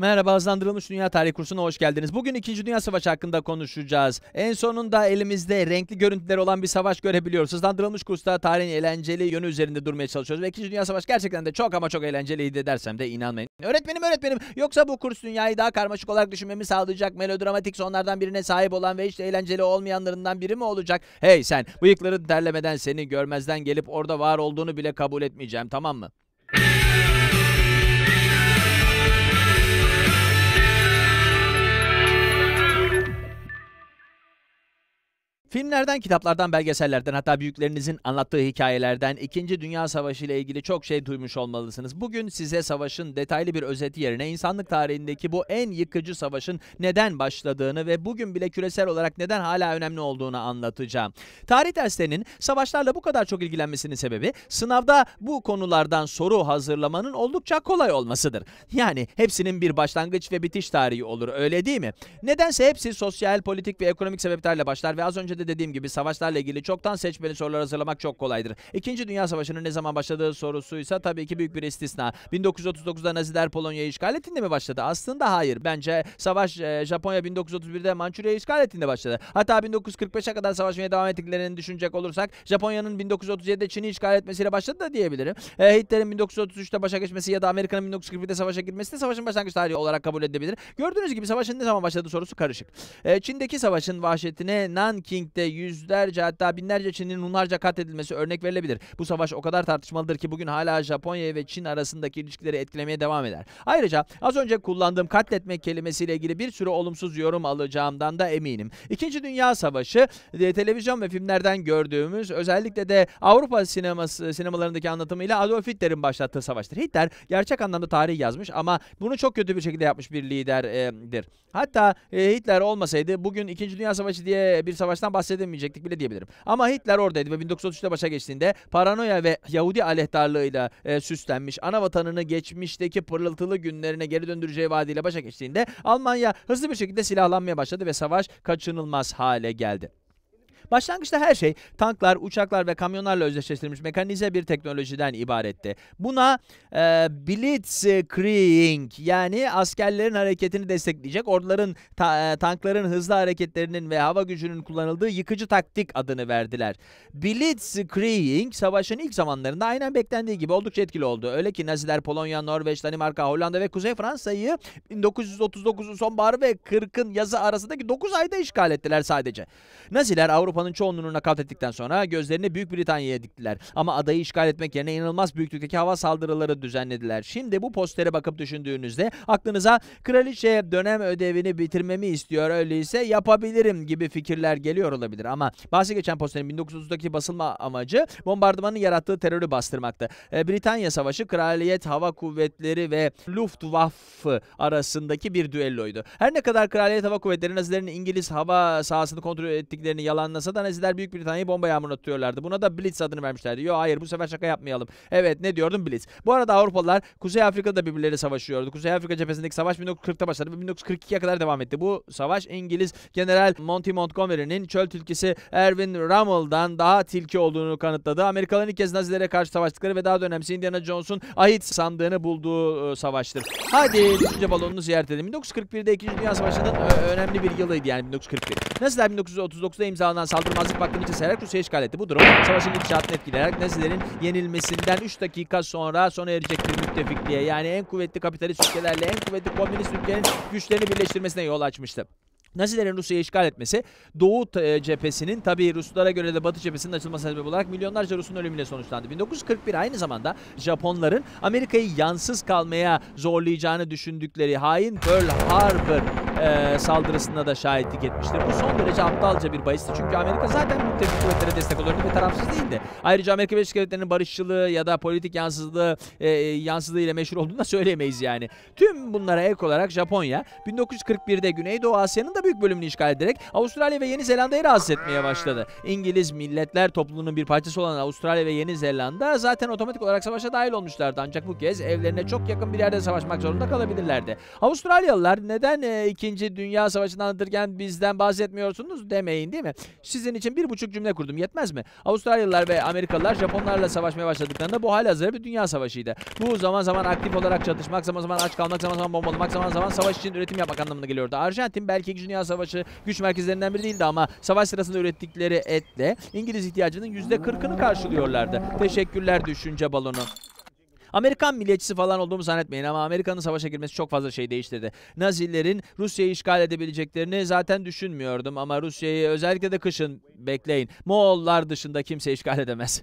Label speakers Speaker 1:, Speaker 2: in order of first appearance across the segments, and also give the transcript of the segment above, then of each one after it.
Speaker 1: Merhaba hızlandırılmış dünya tarihi kursuna hoş geldiniz. Bugün 2. Dünya Savaşı hakkında konuşacağız. En sonunda elimizde renkli görüntüler olan bir savaş görebiliyoruz. Hızlandırılmış kursta tarihin eğlenceli yönü üzerinde durmaya çalışıyoruz. Ve 2. Dünya Savaşı gerçekten de çok ama çok eğlenceliydi dersem de inanmayın. Öğretmenim öğretmenim yoksa bu kurs dünyayı daha karmaşık olarak düşünmemi sağlayacak melodramatik sonlardan birine sahip olan ve hiç eğlenceli olmayanlarından biri mi olacak? Hey sen bıyıkların terlemeden seni görmezden gelip orada var olduğunu bile kabul etmeyeceğim tamam mı? Filmlerden, kitaplardan, belgesellerden hatta büyüklerinizin anlattığı hikayelerden 2. Dünya Savaşı ile ilgili çok şey duymuş olmalısınız. Bugün size savaşın detaylı bir özeti yerine insanlık tarihindeki bu en yıkıcı savaşın neden başladığını ve bugün bile küresel olarak neden hala önemli olduğunu anlatacağım. Tarih derslerinin savaşlarla bu kadar çok ilgilenmesinin sebebi sınavda bu konulardan soru hazırlamanın oldukça kolay olmasıdır. Yani hepsinin bir başlangıç ve bitiş tarihi olur öyle değil mi? Nedense hepsi sosyal, politik ve ekonomik sebeplerle başlar ve az önce de dediğim gibi savaşlarla ilgili çoktan seçmeli sorular hazırlamak çok kolaydır. İkinci Dünya Savaşı'nın ne zaman başladığı sorusuysa tabii ki büyük bir istisna. 1939'da Naziler Polonya'yı işgal ettiğinde mi başladı? Aslında hayır. Bence savaş e, Japonya 1931'de Mançurya'yı işgal ettiğinde başladı. Hatta 1945'e kadar savaşmaya devam ettiklerini düşünecek olursak Japonya'nın 1937'de Çin'i işgal etmesiyle başladı da diyebilirim. E, Hitler'in 1933'te başa geçmesi ya da Amerika'nın 1941'de savaşa girmesi de savaşın başlangıç tarihi olarak kabul edilebilir. Gördüğünüz gibi savaşın ne zaman başladığı sorusu karışık. E, Çin'deki savaşın vahşetine Nanking Filistin'de yüzlerce hatta binlerce Çin'in Hunlarca katledilmesi örnek verilebilir. Bu savaş o kadar tartışmalıdır ki bugün hala Japonya ve Çin arasındaki ilişkileri etkilemeye devam eder. Ayrıca az önce kullandığım katletmek kelimesiyle ilgili bir sürü olumsuz yorum alacağımdan da eminim. İkinci Dünya Savaşı e, televizyon ve filmlerden gördüğümüz özellikle de Avrupa sineması sinemalarındaki anlatımıyla Adolf Hitler'in başlattığı savaştır. Hitler gerçek anlamda tarih yazmış ama bunu çok kötü bir şekilde yapmış bir liderdir. Hatta e, Hitler olmasaydı bugün İkinci Dünya Savaşı diye bir savaştan bahsedemeyecektik bile diyebilirim. Ama Hitler oradaydı ve 1933'te başa geçtiğinde paranoya ve Yahudi aleyhtarlığıyla e, süslenmiş ana vatanını geçmişteki pırıltılı günlerine geri döndüreceği vaadiyle başa geçtiğinde Almanya hızlı bir şekilde silahlanmaya başladı ve savaş kaçınılmaz hale geldi. Başlangıçta her şey tanklar, uçaklar ve kamyonlarla özdeşleştirilmiş mekanize bir teknolojiden ibaretti. Buna e, blitzkrieg yani askerlerin hareketini destekleyecek orduların ta, e, tankların hızlı hareketlerinin ve hava gücünün kullanıldığı yıkıcı taktik adını verdiler. Blitzkrieg savaşın ilk zamanlarında aynen beklendiği gibi oldukça etkili oldu. Öyle ki Naziler Polonya, Norveç, Danimarka, Hollanda ve Kuzey Fransa'yı 1939'un sonbaharı ve 40'ın yazı arasındaki 9 ayda işgal ettiler sadece. Naziler Avrupa Avrupa'nın çoğunluğunu nakat ettikten sonra gözlerini Büyük Britanya'ya diktiler. Ama adayı işgal etmek yerine inanılmaz büyüklükteki hava saldırıları düzenlediler. Şimdi bu postere bakıp düşündüğünüzde aklınıza kraliçe dönem ödevini bitirmemi istiyor öyleyse yapabilirim gibi fikirler geliyor olabilir. Ama bahsi geçen posterin 1930'daki basılma amacı bombardımanın yarattığı terörü bastırmaktı. E, Britanya Savaşı Kraliyet Hava Kuvvetleri ve Luftwaffe arasındaki bir düelloydu. Her ne kadar Kraliyet Hava Kuvvetleri Nazilerin İngiliz hava sahasını kontrol ettiklerini yalanlasa Fransa'da Naziler Büyük Britanya'yı bomba yağmuruna atıyorlardı. Buna da Blitz adını vermişlerdi. Yo hayır bu sefer şaka yapmayalım. Evet ne diyordum Blitz. Bu arada Avrupalılar Kuzey Afrika'da birbirleri savaşıyordu. Kuzey Afrika cephesindeki savaş 1940'ta başladı ve 1942'ye kadar devam etti. Bu savaş İngiliz General Monty Montgomery'nin çöl tilkisi Erwin Rommel'dan daha tilki olduğunu kanıtladı. Amerikalıların ilk kez Nazilere karşı savaştıkları ve daha da önemlisi Indiana Jones'un ahit sandığını bulduğu e, savaştır. Hadi düşünce balonunu ziyaret edelim. 1941'de 2. Dünya Savaşı'nın e, önemli bir yılıydı yani 1941. Naziler 1939'da imzalanan saldırmazlık vaktini için Serak Rusya'yı işgal etti. Bu durum savaşın gidişatını etkileyerek Nazilerin yenilmesinden 3 dakika sonra sona erecektir müttefikliğe. Yani en kuvvetli kapitalist ülkelerle en kuvvetli komünist ülkenin güçlerini birleştirmesine yol açmıştı. Nazilerin Rusya'yı işgal etmesi Doğu e, cephesinin tabi Ruslara göre de Batı cephesinin açılması sebebi olarak milyonlarca Rus'un ölümüyle sonuçlandı. 1941 aynı zamanda Japonların Amerika'yı yansız kalmaya zorlayacağını düşündükleri hain Pearl Harbor e, saldırısına da şahitlik etmiştir. Bu son derece aptalca bir bahisti. Çünkü Amerika zaten müttefik kuvvetlere destek oluyordu ve tarafsız değildi. Ayrıca Amerika Birleşik Devletleri'nin barışçılığı ya da politik yansızlığı e, yansızlığı ile meşhur olduğunu da söyleyemeyiz yani. Tüm bunlara ek olarak Japonya 1941'de Güneydoğu Asya'nın da büyük bölümünü işgal ederek Avustralya ve Yeni Zelanda'yı rahatsız etmeye başladı. İngiliz milletler topluluğunun bir parçası olan Avustralya ve Yeni Zelanda zaten otomatik olarak savaşa dahil olmuşlardı. Ancak bu kez evlerine çok yakın bir yerde savaşmak zorunda kalabilirlerdi. Avustralyalılar neden e, 2. Dünya Savaşı'nı anlatırken bizden bahsetmiyorsunuz demeyin değil mi? Sizin için bir buçuk cümle kurdum yetmez mi? Avustralyalılar ve Amerikalılar Japonlarla savaşmaya başladıklarında bu hala halihazırda bir dünya savaşıydı. Bu zaman zaman aktif olarak çatışmak, zaman zaman aç kalmak, zaman zaman bombalamak, zaman zaman savaş için üretim yapmak anlamına geliyordu. Arjantin belki 2. Dünya Dünya Savaşı güç merkezlerinden biri değildi ama savaş sırasında ürettikleri etle İngiliz ihtiyacının %40'ını karşılıyorlardı. Teşekkürler düşünce balonu. Amerikan milliyetçisi falan olduğumu zannetmeyin ama Amerika'nın savaşa girmesi çok fazla şey değiştirdi. Nazilerin Rusya'yı işgal edebileceklerini zaten düşünmüyordum ama Rusya'yı özellikle de kışın bekleyin. Moğollar dışında kimse işgal edemez.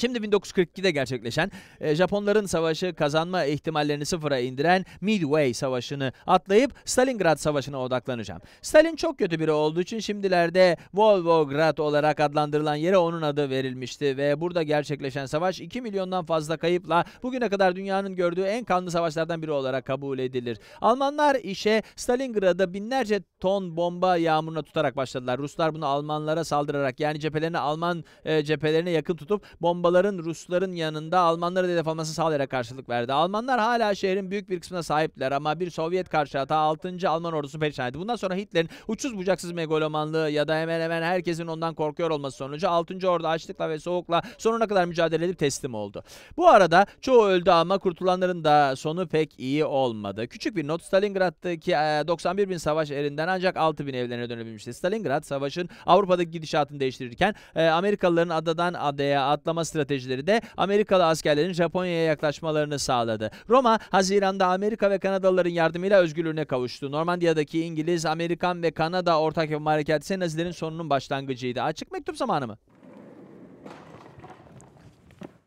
Speaker 1: Şimdi 1942'de gerçekleşen e, Japonların savaşı kazanma ihtimallerini sıfıra indiren Midway Savaşı'nı atlayıp Stalingrad Savaşı'na odaklanacağım. Stalin çok kötü biri olduğu için şimdilerde Volvograd olarak adlandırılan yere onun adı verilmişti ve burada gerçekleşen savaş 2 milyondan fazla kayıpla bugüne kadar dünyanın gördüğü en kanlı savaşlardan biri olarak kabul edilir. Almanlar işe Stalingrad'da binlerce ton bomba yağmuruna tutarak başladılar. Ruslar bunu Almanlara saldırarak yani cephelerini Alman e, cephelerine yakın tutup bomba Avrupaların Rusların yanında Almanlara hedef alması sağlayarak karşılık verdi. Almanlar hala şehrin büyük bir kısmına sahipler ama bir Sovyet karşı hata 6. Alman ordusu perişan etti. Bundan sonra Hitler'in uçsuz bucaksız megalomanlığı ya da hemen hemen herkesin ondan korkuyor olması sonucu 6. ordu açlıkla ve soğukla sonuna kadar mücadele edip teslim oldu. Bu arada çoğu öldü ama kurtulanların da sonu pek iyi olmadı. Küçük bir not Stalingrad'daki 91 bin savaş erinden ancak 6 bin evlerine dönebilmişti. Stalingrad savaşın Avrupa'daki gidişatını değiştirirken Amerikalıların adadan adaya atlama stratejisi stratejileri de Amerikalı askerlerin Japonya'ya yaklaşmalarını sağladı. Roma, Haziran'da Amerika ve Kanadalıların yardımıyla özgürlüğüne kavuştu. Normandiya'daki İngiliz, Amerikan ve Kanada ortak yapım harekatı ise Nazilerin sonunun başlangıcıydı. Açık mektup zamanı mı?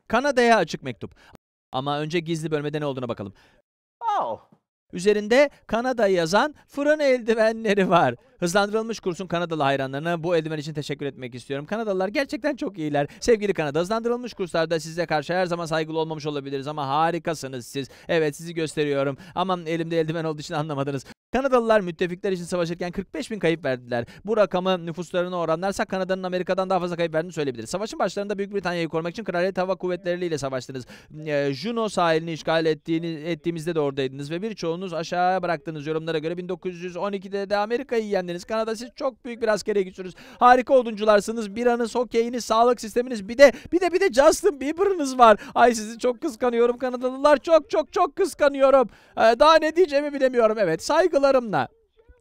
Speaker 1: Kanada'ya açık mektup. Ama önce gizli bölmede ne olduğuna bakalım. Oh, Üzerinde Kanada yazan fırın eldivenleri var. Hızlandırılmış kursun Kanadalı hayranlarına bu eldiven için teşekkür etmek istiyorum. Kanadalılar gerçekten çok iyiler. Sevgili Kanada hızlandırılmış kurslarda size karşı her zaman saygılı olmamış olabiliriz ama harikasınız siz. Evet sizi gösteriyorum. Aman elimde eldiven olduğu için anlamadınız. Kanadalılar müttefikler için savaşırken 45 bin kayıp verdiler. Bu rakamı nüfuslarına oranlarsak Kanada'nın Amerika'dan daha fazla kayıp verdiğini söyleyebiliriz. Savaşın başlarında Büyük Britanya'yı korumak için Kraliyet Hava Kuvvetleri ile savaştınız. E, Juno sahilini işgal ettiğiniz, ettiğimizde de oradaydınız ve birçoğunuz aşağıya bıraktığınız yorumlara göre 1912'de de Amerika'yı yendiniz. Kanada siz çok büyük bir askere güçsünüz. Harika oduncularsınız. Biranız, hokeyiniz, sağlık sisteminiz bir de bir de bir de Justin Bieber'ınız var. Ay sizi çok kıskanıyorum Kanadalılar. Çok çok çok kıskanıyorum. Ee, daha ne diyeceğimi bilemiyorum. Evet saygılı dualarımla.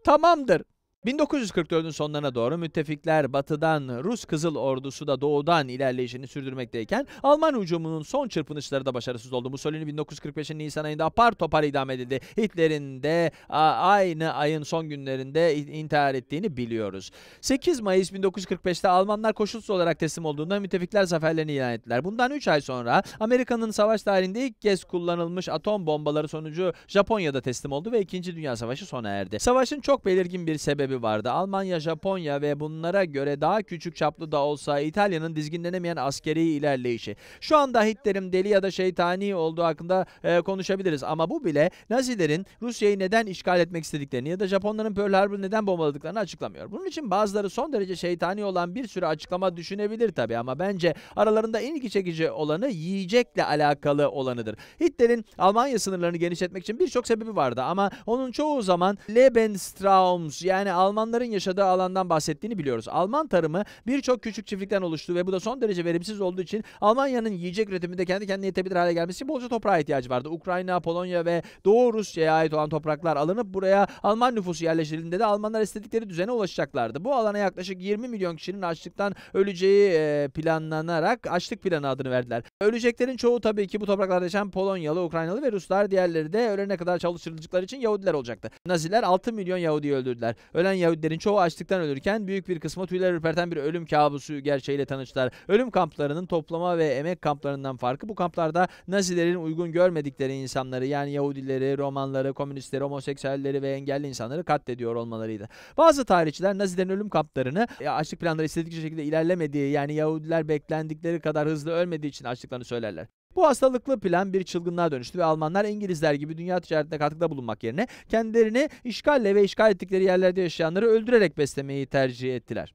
Speaker 1: Tamamdır. 1944'ün sonlarına doğru müttefikler batıdan, Rus Kızıl Ordusu da doğudan ilerleyişini sürdürmekteyken Alman hücumunun son çırpınışları da başarısız oldu. Mussolini 1945'in Nisan ayında apar topar idam edildi. Hitler'in de aynı ayın son günlerinde intihar ettiğini biliyoruz. 8 Mayıs 1945'te Almanlar koşulsuz olarak teslim olduğunda müttefikler zaferlerini ilan ettiler. Bundan 3 ay sonra Amerika'nın savaş tarihinde ilk kez kullanılmış atom bombaları sonucu Japonya'da teslim oldu ve 2. Dünya Savaşı sona erdi. Savaşın çok belirgin bir sebebi sebebi vardı. Almanya, Japonya ve bunlara göre daha küçük çaplı da olsa İtalya'nın dizginlenemeyen askeri ilerleyişi. Şu anda Hitler'in deli ya da şeytani olduğu hakkında e, konuşabiliriz ama bu bile Nazilerin Rusya'yı neden işgal etmek istediklerini ya da Japonların Pearl Harbor'ı neden bombaladıklarını açıklamıyor. Bunun için bazıları son derece şeytani olan bir sürü açıklama düşünebilir tabii ama bence aralarında en ilgi çekici olanı yiyecekle alakalı olanıdır. Hitler'in Almanya sınırlarını genişletmek için birçok sebebi vardı ama onun çoğu zaman Lebensraums yani Almanların yaşadığı alandan bahsettiğini biliyoruz. Alman tarımı birçok küçük çiftlikten oluştu ve bu da son derece verimsiz olduğu için Almanya'nın yiyecek üretiminde kendi kendine yetebilir hale gelmesi için bolca toprağa ihtiyacı vardı. Ukrayna, Polonya ve Doğu Rusya'ya ait olan topraklar alınıp buraya Alman nüfusu yerleşildiğinde de Almanlar istedikleri düzene ulaşacaklardı. Bu alana yaklaşık 20 milyon kişinin açlıktan öleceği e, planlanarak açlık planı adını verdiler. Öleceklerin çoğu tabii ki bu topraklarda yaşayan Polonyalı, Ukraynalı ve Ruslar diğerleri de ölene kadar çalıştırılacakları için Yahudiler olacaktı. Naziler 6 milyon Yahudi öldürdüler. Ölen Muhtemelen Yahudilerin çoğu açlıktan ölürken büyük bir kısmı tüyler ürperten bir ölüm kabusu gerçeğiyle tanıştılar. Ölüm kamplarının toplama ve emek kamplarından farkı bu kamplarda Nazilerin uygun görmedikleri insanları yani Yahudileri, Romanları, komünistleri, homoseksüelleri ve engelli insanları katlediyor olmalarıydı. Bazı tarihçiler Nazilerin ölüm kamplarını e, açlık planları istedikleri şekilde ilerlemediği yani Yahudiler beklendikleri kadar hızlı ölmediği için açlıklarını söylerler. Bu hastalıklı plan bir çılgınlığa dönüştü ve Almanlar İngilizler gibi dünya ticaretine katkıda bulunmak yerine kendilerini işgalle ve işgal ettikleri yerlerde yaşayanları öldürerek beslemeyi tercih ettiler.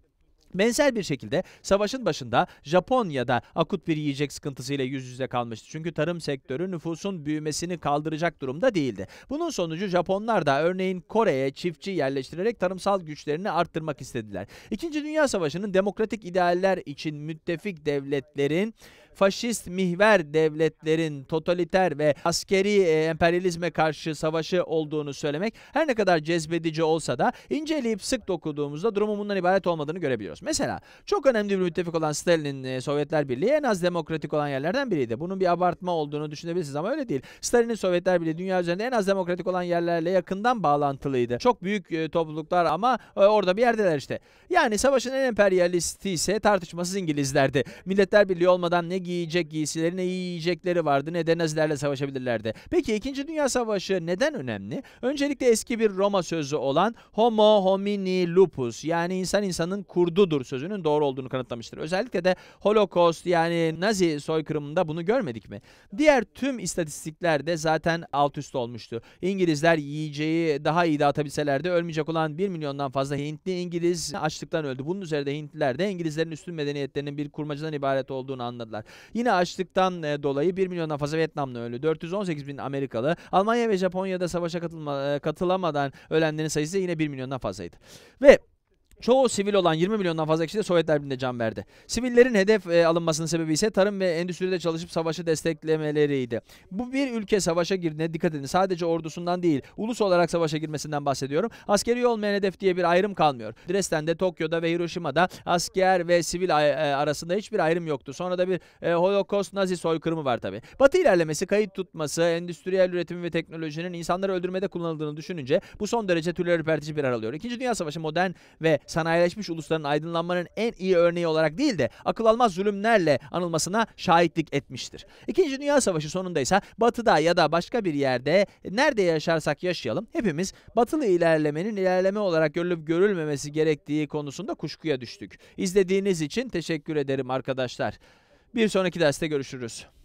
Speaker 1: Benzer bir şekilde savaşın başında Japonya'da akut bir yiyecek sıkıntısıyla yüz yüze kalmıştı. Çünkü tarım sektörü nüfusun büyümesini kaldıracak durumda değildi. Bunun sonucu Japonlar da örneğin Kore'ye çiftçi yerleştirerek tarımsal güçlerini arttırmak istediler. İkinci Dünya Savaşı'nın demokratik idealler için müttefik devletlerin faşist mihver devletlerin totaliter ve askeri e, emperyalizme karşı savaşı olduğunu söylemek her ne kadar cezbedici olsa da inceleyip sık dokuduğumuzda durumun bundan ibaret olmadığını görebiliyoruz. Mesela çok önemli bir müttefik olan Stalin'in e, Sovyetler Birliği en az demokratik olan yerlerden biriydi. Bunun bir abartma olduğunu düşünebilirsiniz ama öyle değil. Stalin'in Sovyetler Birliği dünya üzerinde en az demokratik olan yerlerle yakından bağlantılıydı. Çok büyük e, topluluklar ama e, orada bir yerdeler işte. Yani savaşın en emperyalisti ise tartışmasız İngilizlerdi. Milletler Birliği olmadan ne giyecek giysileri ne yiyecekleri vardı ne de Nazilerle savaşabilirlerdi. Peki 2. Dünya Savaşı neden önemli? Öncelikle eski bir Roma sözü olan homo homini lupus yani insan insanın kurdudur sözünün doğru olduğunu kanıtlamıştır. Özellikle de Holocaust yani Nazi soykırımında bunu görmedik mi? Diğer tüm istatistikler de zaten alt üst olmuştu. İngilizler yiyeceği daha iyi dağıtabilselerdi ölmeyecek olan 1 milyondan fazla Hintli İngiliz açlıktan öldü. Bunun üzerinde Hintliler de İngilizlerin üstün medeniyetlerinin bir kurmacadan ibaret olduğunu anladılar. Yine açlıktan e, dolayı 1 milyondan fazla Vietnamlı ölü, 418 bin Amerikalı, Almanya ve Japonya'da savaşa katılma, e, katılamadan ölenlerin sayısı yine 1 milyondan fazlaydı. Ve Çoğu sivil olan 20 milyondan fazla kişi de Sovyetler Birliği'nde can verdi. Sivillerin hedef e, alınmasının sebebi ise tarım ve endüstride çalışıp savaşı desteklemeleriydi. Bu bir ülke savaşa girdiğine dikkat edin. Sadece ordusundan değil, ulus olarak savaşa girmesinden bahsediyorum. Askeri olmayan hedef diye bir ayrım kalmıyor. Dresden'de, Tokyo'da ve Hiroşima'da asker ve sivil e, arasında hiçbir ayrım yoktu. Sonra da bir e, Holocaust Nazi soykırımı var tabi. Batı ilerlemesi, kayıt tutması, endüstriyel üretim ve teknolojinin insanları öldürmede kullanıldığını düşününce bu son derece tüyler ürpertici bir aralıyor. İkinci Dünya Savaşı modern ve sanayileşmiş ulusların aydınlanmanın en iyi örneği olarak değil de akıl almaz zulümlerle anılmasına şahitlik etmiştir. İkinci Dünya Savaşı sonundaysa batıda ya da başka bir yerde nerede yaşarsak yaşayalım hepimiz batılı ilerlemenin ilerleme olarak görülüp görülmemesi gerektiği konusunda kuşkuya düştük. İzlediğiniz için teşekkür ederim arkadaşlar. Bir sonraki derste görüşürüz.